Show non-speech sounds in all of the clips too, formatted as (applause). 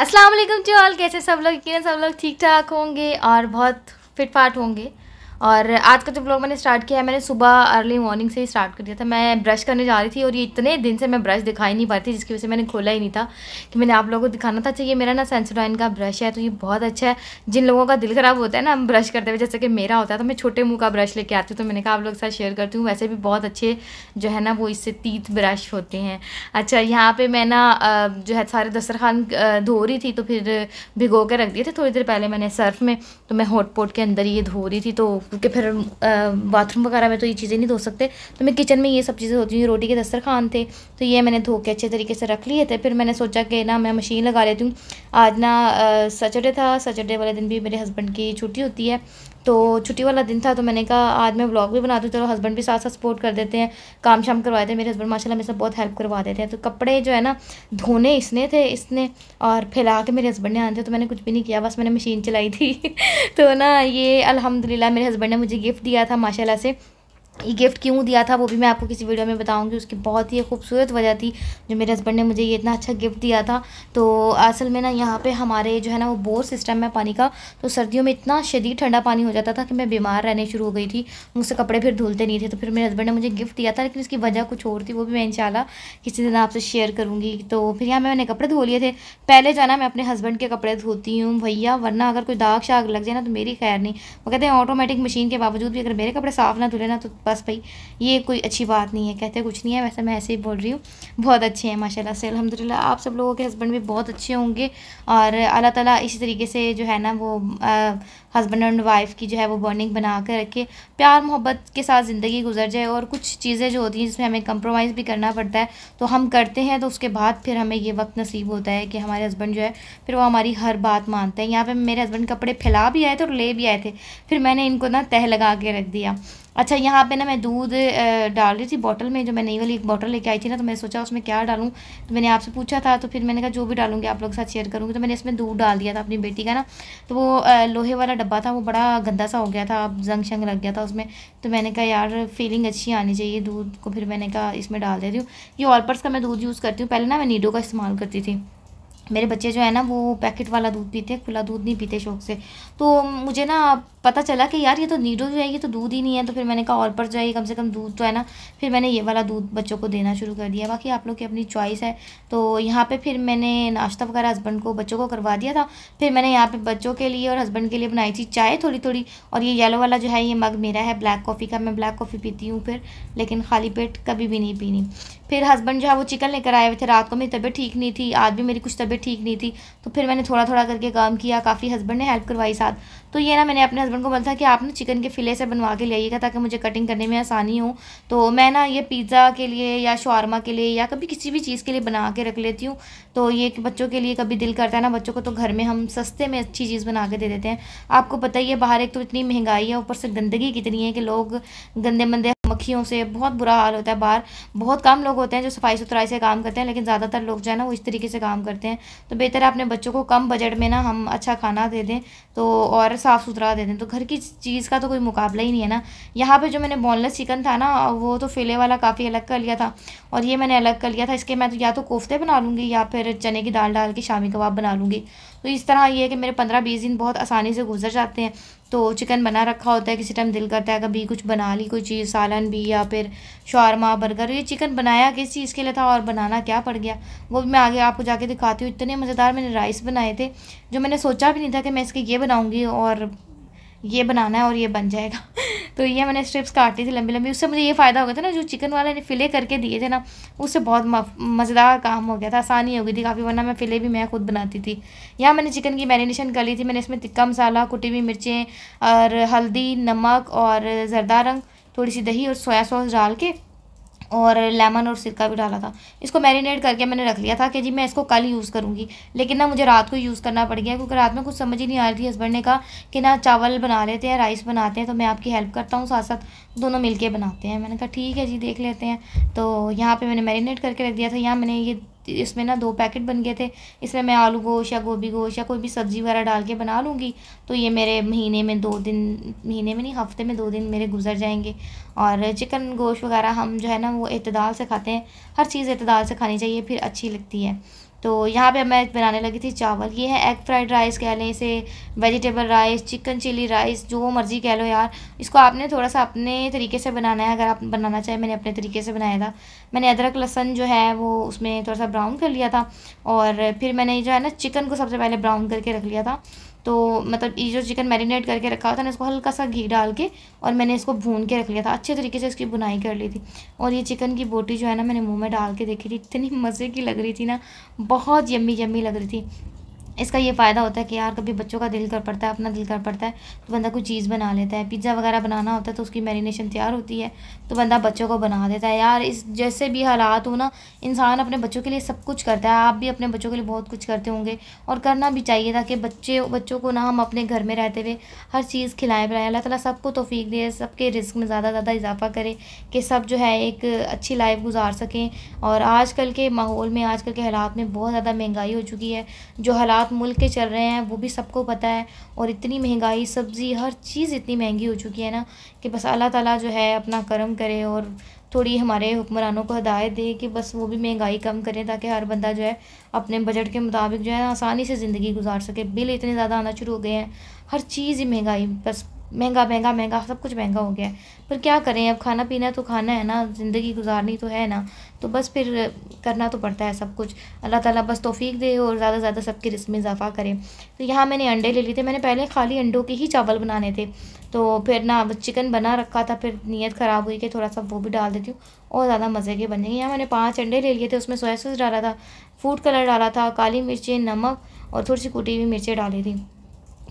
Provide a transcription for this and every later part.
Aslam to all कैसे सब लोग सब लोग ठीक ठाक होंगे और बहुत फिट फाट होंगे और आज का जो ब्लॉग मैंने स्टार्ट किया है मैंने सुबह अर्ली मॉर्निंग से ही स्टार्ट कर दिया था मैं ब्रश करने जा रही थी और ये इतने दिन से मैं ब्रश दिखाई नहीं पाती जिसकी वजह से मैंने खोला ही नहीं था कि मैंने आप लोगों को दिखाना था चाहिए अच्छा, मेरा ना सेंसोडाइन का ब्रश है तो ये बहुत अच्छा है जिन लोगों का दिल ख़राब होता है ना ब्रश करते हुए जैसे कि मेरा होता है तो मैं छोटे मुँह का ब्रश लेके आती हूँ तो मैंने कहा आप लोग के साथ शेयर करती हूँ वैसे भी बहुत अच्छे जो है ना वो इससे तीत ब्रश होते हैं अच्छा यहाँ पर मैं ना जो है सारे दस्तरखान धो रही थी तो फिर भिगो के रख दिए थे थोड़ी देर पहले मैंने सर्फ में तो मैं हॉटपॉट के अंदर ये धो रही थी तो क्योंकि फिर बाथरूम वगैरह में तो ये चीज़ें नहीं धो सकते तो मैं किचन में ये सब चीज़ें होती हूँ रोटी के दस्तरखान थे तो ये मैंने धो के अच्छे तरीके से रख लिए थे फिर मैंने सोचा कि ना मैं मशीन लगा लेती हूँ आज ना सैटरडे था सैटरडे वाले दिन भी मेरे हस्बैंड की छुट्टी होती है तो छुट्टी वाला दिन था तो मैंने कहा आज मैं ब्लॉग भी बना दूँ चलो हस्बैंड भी साथ साथ सपोर्ट कर देते हैं काम शाम देते हैं मेरे हस्बैंड माशाल्लाह मेरे साथ बहुत हेल्प करवा देते हैं तो कपड़े जो है ना धोने इसने थे इसने और फैला के मेरे हस्बैंड ने आने थे तो मैंने कुछ भी नहीं किया बस मैंने मशीन चलाई थी (laughs) तो ना ये अलहमदिल्ला मेरे हस्बैंड ने मुझे गिफ्ट दिया था माशाला से ये गिफ्ट क्यों दिया था वो भी मैं आपको किसी वीडियो में बताऊंगी उसकी बहुत ही खूबसूरत वजह थी जो मेरे हस्बैंड ने मुझे ये इतना अच्छा गिफ्ट दिया था तो असल में ना यहाँ पे हमारे जो है ना वो बोर सिस्टम है पानी का तो सर्दियों में इतना शदीद ठंडा पानी हो जाता था कि मैं बीमार रहने शुरू हो गई थी मुझसे कपड़े फिर धुलते नहीं थे तो फिर मेरे हस्बैंड ने मुझे गिफ्ट दिया था लेकिन इसकी वजह कुछ और थी वो भी मैं इंशाल्लाह किसी दिन आपसे शेयर करूँगी तो फिर यहाँ मैंने कपड़े धो लिए थे पहले जाना मैं अपने हस्बैंड के कपड़े धोती हूँ भैया वरना अगर कोई दाग शाग लग जाए ना तो मेरी खैर नहीं वो कहते हैं ऑटोमेटिक मशीन के बावजूद भी अगर मेरे कपड़े साफ़ ना धुले ना तो बस भाई ये कोई अच्छी बात नहीं है कहते कुछ नहीं है वैसे मैं ऐसे ही बोल रही हूँ बहुत अच्छे हैं माशाल्लाह से अलहमदिल्ला आप सब लोगों के हस्बैंड भी बहुत अच्छे होंगे और अल्लाह ताला इसी तरीके से जो है ना वो आ, हस्बैंड एंड वाइफ की जो है वो बॉन्डिंग बना कर रखे प्यार मोहब्बत के साथ ज़िंदगी गुजर जाए और कुछ चीज़ें जो होती हैं जिसमें हमें कंप्रोमाइज़ भी करना पड़ता है तो हम करते हैं तो उसके बाद फिर हमें ये वक्त नसीब होता है कि हमारे हस्बैंड जो है फिर वो हमारी हर बात मानते हैं यहाँ पर मेरे हस्बैंड कपड़े फैला भी आए थे और ले भी आए थे फिर मैंने इनको ना तह लगा के रख दिया अच्छा यहाँ पे ना मैं दूध डाल रही थी बॉटल में जो मैं नई वाली एक बॉटल लेके आई थी ना तो मैंने सोचा उसमें क्या डालूँ तो मैंने आपसे पूछा था तो फिर मैंने कहा जो भी डालूँगी आप लोग के साथ शेयर करूँगी तो मैंने इसमें दूध डाल दिया था अपनी बेटी का ना तो वो लोहे वाला डब्बा डब्बा था वो बड़ा गंदा सा हो गया था अब जंग शंग लग गया था उसमें तो मैंने कहा यार फीलिंग अच्छी आनी चाहिए दूध को फिर मैंने कहा इसमें डाल देती हूँ ये ऑलपर्स का मैं दूध यूज़ करती हूँ पहले ना मैं नीडो का इस्तेमाल करती थी मेरे बच्चे जो है ना वो पैकेट वाला दूध पीते हैं खुला दूध नहीं पीते शौक से तो मुझे ना पता चला कि यार ये तो नीडो जो है ये तो दूध ही नहीं है तो फिर मैंने कहा और पर जो है कम से कम दूध तो है ना फिर मैंने ये वाला दूध बच्चों को देना शुरू कर दिया बाकी आप लोग की अपनी चॉइस है तो यहाँ पे फिर मैंने नाश्ता वगैरह हस्बैंड को बच्चों को करवा दिया था फिर मैंने यहाँ पे बच्चों के लिए और हस्बैंड के लिए बनाई थी चाय थोड़ी थोड़ी और ये येलो वाला जो है ये मग मेरा है ब्लैक कॉफ़ी का मैं ब्लैक कॉफ़ी पीती हूँ फिर लेकिन खाली पेट कभी भी नहीं पीनी फिर हस्बैंड जो है वो चिकन लेकर आए हुए थे रात को मेरी तबीयत ठीक नहीं थी आज भी मेरी कुछ तबीयत ठीक नहीं थी तो फिर मैंने थोड़ा थोड़ा करके काम किया काफ़ी हस्बैंड ने हेल्प करवाई साथ तो ये ना मैंने अपने हस्बैंड को बोला था कि आप ना चिकन के फ़िले से बनवा के आइएगा ताकि मुझे कटिंग करने में आसानी हो तो मैं ना ये पिज़्ज़ा के लिए या शवारमा के लिए या कभी किसी भी चीज़ के लिए बना के रख लेती हूँ तो ये बच्चों के लिए कभी दिल करता है ना बच्चों को तो घर में हम सस्ते में अच्छी चीज़ बना के दे देते हैं आपको पता ही है बाहर एक तो इतनी महंगाई है ऊपर से गंदगी कितनी है कि लोग गंदे मंदे मक्खियों से बहुत बुरा हाल होता है बाहर बहुत कम लोग होते हैं जो सफाई सुथराई से काम करते हैं लेकिन ज़्यादातर लोग जो है ना वो इस तरीके से काम करते हैं तो बेहतर है अपने बच्चों को कम बजट में ना हम अच्छा खाना दे दें तो और साफ़ सुथरा दे दें तो घर की चीज़ का तो कोई मुकाबला ही नहीं है ना यहाँ पर जो मैंने बोनलेस चिकन था ना वो तो फिले वाला काफ़ी अलग कर लिया था और ये मैंने अलग कर लिया था इसके मैं तो या तो कोफ्ते बना लूँगी या फिर चने की दाल डाल के शामी कबाब बना लूँगी तो इस तरह ये है कि मेरे पंद्रह बीस दिन बहुत आसानी से गुजर जाते हैं तो चिकन बना रखा होता है किसी टाइम दिल करता है कभी कुछ बना ली कोई चीज़ सालन भी या फिर शौरमा बर्गर ये चिकन बनाया किस चीज़ के लिए था और बनाना क्या पड़ गया वो भी मैं आगे आपको जाके दिखाती हूँ इतने मज़ेदार मैंने राइस बनाए थे जो मैंने सोचा भी नहीं था कि मैं इसके ये बनाऊँगी और ये बनाना है और ये बन जाएगा (laughs) तो ये मैंने स्ट्रिप्स काटी थी लंबी लंबी उससे मुझे ये फ़ायदा हो गया था ना जो चिकन वाले ने फिले करके दिए थे ना उससे बहुत मज़ेदार काम हो गया था आसानी हो गई थी काफ़ी वरना मैं फिले भी मैं खुद बनाती थी यहाँ मैंने चिकन की मैरिनेशन कर ली थी मैंने इसमें तिक्का मसाला कुटी हुई मिर्चें और हल्दी नमक और जरदा रंग थोड़ी सी दही और सोया सॉस डाल के और लेमन और सिरका भी डाला था इसको मैरिनेट करके मैंने रख लिया था कि जी मैं इसको कल यूज़ करूँगी लेकिन ना मुझे रात को यूज़ करना पड़ गया क्योंकि रात में कुछ समझ ही नहीं आ रही थी हस्बैंड ने कहा कि ना चावल बना लेते हैं राइस बनाते हैं तो मैं आपकी हेल्प करता हूँ साथ साथ दोनों मिल बनाते हैं मैंने कहा ठीक है जी देख लेते हैं तो यहाँ पर मैंने मैरिनेट करके रख दिया था यहाँ मैंने ये इसमें ना दो पैकेट बन गए थे इसमें मैं आलू गोश या गोभी गोश या कोई भी सब्ज़ी वगैरह डाल के बना लूँगी तो ये मेरे महीने में दो दिन महीने में नहीं हफ्ते में दो दिन मेरे गुजर जाएंगे और चिकन गोश वगैरह हम जो है ना वो अतदाल से खाते हैं हर चीज़ अतदाल से खानी चाहिए फिर अच्छी लगती है तो यहाँ पे मैं बनाने लगी थी चावल ये है एग फ्राइड राइस कह लें इसे vegetable rice chicken chilli rice जो मर्ज़ी कह लो यार इसको आपने थोड़ा सा अपने तरीके से बनाना है अगर आप बनाना चाहें मैंने अपने तरीके से बनाया था मैंने अदरक लहसन जो है वो उसमें थोड़ा सा ब्राउन कर लिया था और फिर मैंने जो है ना चिकन को सबसे पहले ब्राउन करके रख लिया था तो मतलब ये जो चिकन मैरिनेट करके रखा था ना इसको हल्का सा घी डाल के और मैंने इसको भून के रख लिया था अच्छे तरीके से इसकी बुनाई कर ली थी और ये चिकन की बोटी जो है ना मैंने मुंह में डाल के देखी थी इतनी मज़े की लग रही थी ना बहुत यम्मी यम्मी लग रही थी इसका ये फ़ायदा होता है कि यार कभी बच्चों का दिल कर पड़ता है अपना दिल कर पड़ता है तो बंदा कोई चीज़ बना लेता है पिज़्ज़ा वगैरह बनाना होता है तो उसकी मैरिनेशन तैयार होती है तो बंदा बच्चों को बना देता है यार इस जैसे भी हालात हो ना इंसान अपने बच्चों के लिए सब कुछ करता है आप भी अपने बच्चों के लिए बहुत कुछ करते होंगे और करना भी चाहिए ताकि बच्चे बच्चों को ना हम अपने घर में रहते हुए हर चीज़ खिलाएं पिलाएं अल्लाह सब सबको तोफ़ीक दे सबके रिस्क में ज़्यादा ज़्यादा इजाफा करे कि सब जो है एक अच्छी लाइफ गुजार सकें और आजकल के माहौल में आजकल के हालात में बहुत ज़्यादा महंगाई हो चुकी है जो हालात साथ मिल के चल रहे हैं वो भी सबको पता है और इतनी महंगाई सब्ज़ी हर चीज़ इतनी महंगी हो चुकी है ना कि बस अल्लाह ताला जो है अपना कर्म करे और थोड़ी हमारे हुक्मरानों को हदायत दे कि बस वो भी महंगाई कम करें ताकि हर बंदा जो है अपने बजट के मुताबिक जो है आसानी से ज़िंदगी गुजार सके बिल इतने ज़्यादा आना शुरू हो गए हैं हर चीज़ ही महंगाई बस महंगा महंगा महंगा सब कुछ महंगा हो गया है पर क्या करें अब खाना पीना तो खाना है ना ज़िंदगी गुजारनी तो है ना तो बस फिर करना तो पड़ता है सब कुछ अल्लाह ताला बस तोफ़ीक दे और ज़्यादा से ज़्यादा सबकी रिस्क में इजाफ़ा करें तो यहाँ मैंने अंडे ले लिए थे मैंने पहले खाली अंडों के ही चावल बनाने थे तो फिर ना चिकन बना रखा था फिर नीयत ख़राब हुई कि थोड़ा सा वो भी डाल देती हूँ और ज़्यादा मज़े के बन जाएंगे यहाँ मैंने पाँच अंडे ले लिए थे उसमें सोया सॉस डाला था फूड कलर डाला था काली मिर्चें नमक और थोड़ी सी कुटी हुई मिर्चें डाली थी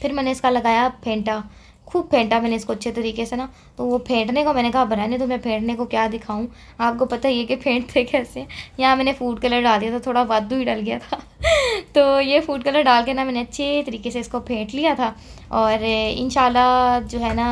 फिर मैंने इसका लगाया फेंटा खूब फेंटा मैंने इसको अच्छे तरीके से ना तो वो फेंटने को मैंने कहा बनाने तो मैं फेंटने को क्या दिखाऊँ आपको पता ही है कि फेंटते (laughs) कैसे यहाँ मैंने फूड कलर डाल दिया था थोड़ा वादू ही डल गया था (laughs) तो ये फूड कलर डाल के ना मैंने अच्छे तरीके से इसको फेंट लिया था और इन जो है ना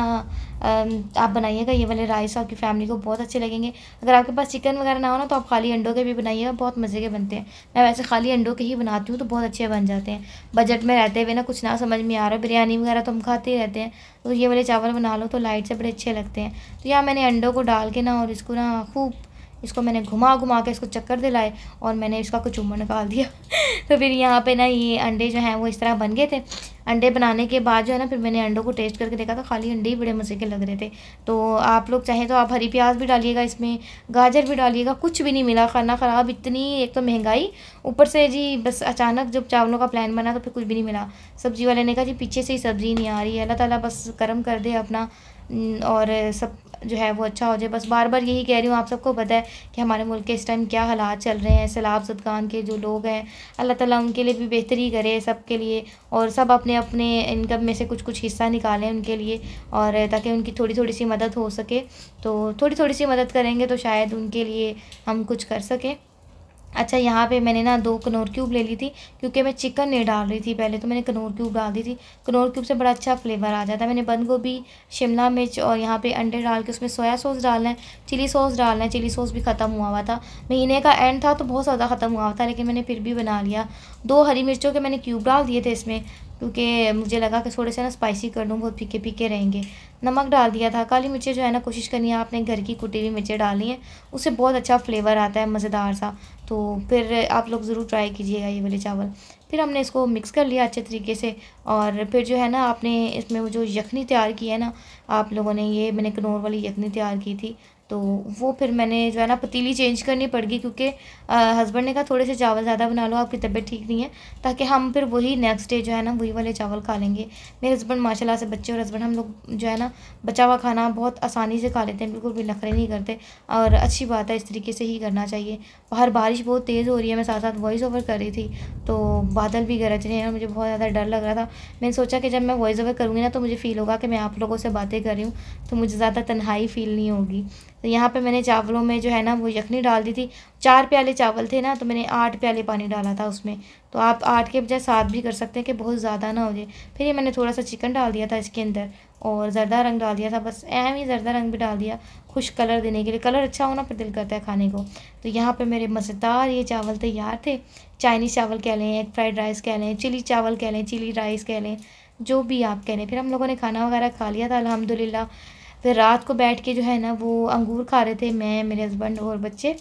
आप बनाइएगा ये वाले राइस आपकी फैमिली को बहुत अच्छे लगेंगे अगर आपके पास चिकन वगैरह ना हो ना तो आप खाली अंडों के भी बनाइएगा बहुत मज़े के बनते हैं मैं वैसे खाली अंडों के ही बनाती हूँ तो बहुत अच्छे बन जाते हैं बजट में रहते हुए ना कुछ ना समझ में आ रहा है बिरयानी वगैरह तो हम खाते ही रहते हैं तो ये वाले चावल बना लो तो लाइट से बड़े अच्छे लगते हैं तो यहाँ मैंने अंडों को डाल के ना और इसको ना खूब इसको मैंने घुमा घुमा के इसको चक्कर दिलाए और मैंने इसका कुछ उम्र निकाल दिया (laughs) तो फिर यहाँ पे ना ये अंडे जो हैं वो इस तरह बन गए थे अंडे बनाने के बाद जो है ना फिर मैंने अंडों को टेस्ट करके देखा तो खाली अंडे ही बड़े मज़े के लग रहे थे तो आप लोग चाहें तो आप हरी प्याज भी डालिएगा इसमें गाजर भी डालिएगा कुछ भी नहीं मिला खाना ख़राब इतनी एक तो महंगाई ऊपर से जी बस अचानक जब चावलों का प्लान बना तो फिर कुछ भी नहीं मिला सब्ज़ी वाले ने कहा जी पीछे से ही सब्ज़ी नहीं आ रही है अल्लाह ताली बस गर्म कर दे अपना और सब जो है वो अच्छा हो जाए बस बार बार यही कह रही हूँ आप सबको पता है कि हमारे मुल्क के इस टाइम क्या हालात चल रहे हैं सैलाब जदगान के जो लोग हैं अल्लाह ताला उनके लिए भी बेहतरी करे सब के लिए और सब अपने अपने इनकम में से कुछ कुछ हिस्सा निकालें उनके लिए और ताकि उनकी थोड़ी थोड़ी सी मदद हो सके तो थोड़ी थोड़ी सी मदद करेंगे तो शायद उनके लिए हम कुछ कर सकें अच्छा यहाँ पे मैंने ना दो कनौर क्यूब ले ली थी क्योंकि मैं चिकन नहीं डाल रही थी पहले तो मैंने कनौर क्यूब डाल दी थी कनौर क्यूब से बड़ा अच्छा फ्लेवर आ जाता है मैंने बंद गोभी शिमला मिर्च और यहाँ पे अंडे डाल के उसमें सोया सॉस डालना है चिली सॉस डालना है चिली सॉस भी ख़त्म हुआ हुआ था महीने का एंड था तो बहुत ज़्यादा ख़त्म हुआ था लेकिन मैंने फिर भी बना लिया दो हरी मिर्चों के मैंने क्यूब डाल दिए थे इसमें क्योंकि मुझे लगा कि थोड़े से ना स्पाइसी कर लूँ बहुत फीके फीके रहेंगे नमक डाल दिया था काली मिर्चें जो है ना कोशिश करनी है आपने घर की कुटी हुई मिर्चें डालनी है उससे बहुत अच्छा फ्लेवर आता है मज़ेदार सा तो फिर आप लोग ज़रूर ट्राई कीजिएगा ये वाले चावल फिर हमने इसको मिक्स कर लिया अच्छे तरीके से और फिर जो है ना आपने इसमें वो जो यखनी तैयार की है ना आप लोगों ने ये मैंने कनौर वाली यखनी तैयार की थी तो वो फिर मैंने जो है ना पतीली चेंज करनी पड़ गई क्योंकि हस्बैंड ने कहा थोड़े से चावल ज़्यादा बना लो आपकी तबीयत ठीक नहीं है ताकि हम फिर वही नेक्स्ट डे जो है ना वही वाले चावल खा लेंगे मेरे हस्बैंड माशाल्लाह से बच्चे और हस्बैंड हम लोग जो है ना बचा हुआ खाना बहुत आसानी से खा लेते हैं बिल्कुल भी नखरे नहीं करते और अच्छी बात है इस तरीके से ही करना चाहिए बाहर बारिश बहुत तेज़ हो रही है मैं साथ साथ वॉइस ओवर कर रही थी तो बादल भी गरज रहे हैं और मुझे बहुत ज़्यादा डर लग रहा था मैंने सोचा कि जब मैं वॉइस ओवर करूँगी ना तो मुझे फ़ील होगा कि मैं आप लोगों से बातें कर रही हूँ तो मुझे ज़्यादा तन्हाई फील नहीं होगी तो यहाँ पे मैंने चावलों में जो है ना वो यखनी डाल दी थी चार प्याले चावल थे ना तो मैंने आठ प्याले पानी डाला था उसमें तो आप आठ के बजाय सात भी कर सकते हैं कि बहुत ज़्यादा ना हो जाए फिर ये मैंने थोड़ा सा चिकन डाल दिया था इसके अंदर और ज़रदा रंग डाल दिया था बस अहम ही ज़रदा रंग भी डाल दिया खुश कलर देने के लिए कलर अच्छा होना पर दिल करता है खाने को तो यहाँ पर मेरे मज़ेदार ये चावल तैयार थे चाइनीज़ चावल कह लें एग फ्राइड राइस कह लें चिली चावल कह लें चिली राइस कह लें जो भी आप कह लें फिर हम लोगों ने खाना वगैरह खा लिया था अलहमदिल्ला फिर रात को बैठ के जो है ना वो अंगूर खा रहे थे मैं मेरे हस्बैंड और बच्चे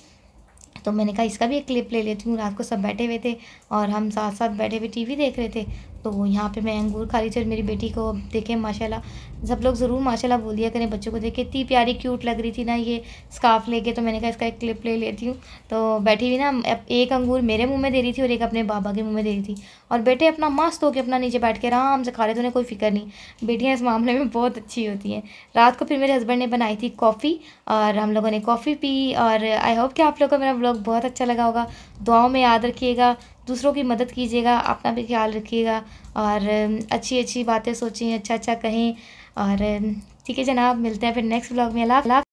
तो मैंने कहा इसका भी एक क्लिप ले लेती हूँ रात को सब बैठे हुए थे और हम साथ साथ बैठे हुए टीवी देख रहे थे तो यहाँ पे मैं अंगूर खा रही थी और मेरी बेटी को देखें माशाल्लाह सब लोग ज़रूर माशाल्लाह बोलिया करें बच्चों को देखें इतनी प्यारी क्यूट लग रही थी ना ये स्काफ लेके तो मैंने कहा इसका एक क्लिप ले लेती हूँ तो बैठी हुई ना एक अंगूर मेरे मुंह में दे रही थी और एक अपने बाबा के मुंह में दे रही थी और बेटे अपना मस्त होकर अपना नीचे बैठ के आराम से खा रहे थे उन्हें कोई फिक्र नहीं बेटियाँ इस मामले में बहुत अच्छी होती हैं रात को फिर मेरे हस्बैंड ने बनाई थी कॉफ़ी और हम लोगों ने कॉफ़ी पी और आई होप कि आप लोगों को मेरा ब्लॉग बहुत अच्छा लगा होगा दुआओं में याद रखिएगा दूसरों की मदद कीजिएगा अपना भी ख्याल रखिएगा और अच्छी अच्छी बातें सोचें अच्छा अच्छा कहें और ठीक है जनाब मिलते हैं फिर नेक्स्ट ब्लॉग में अला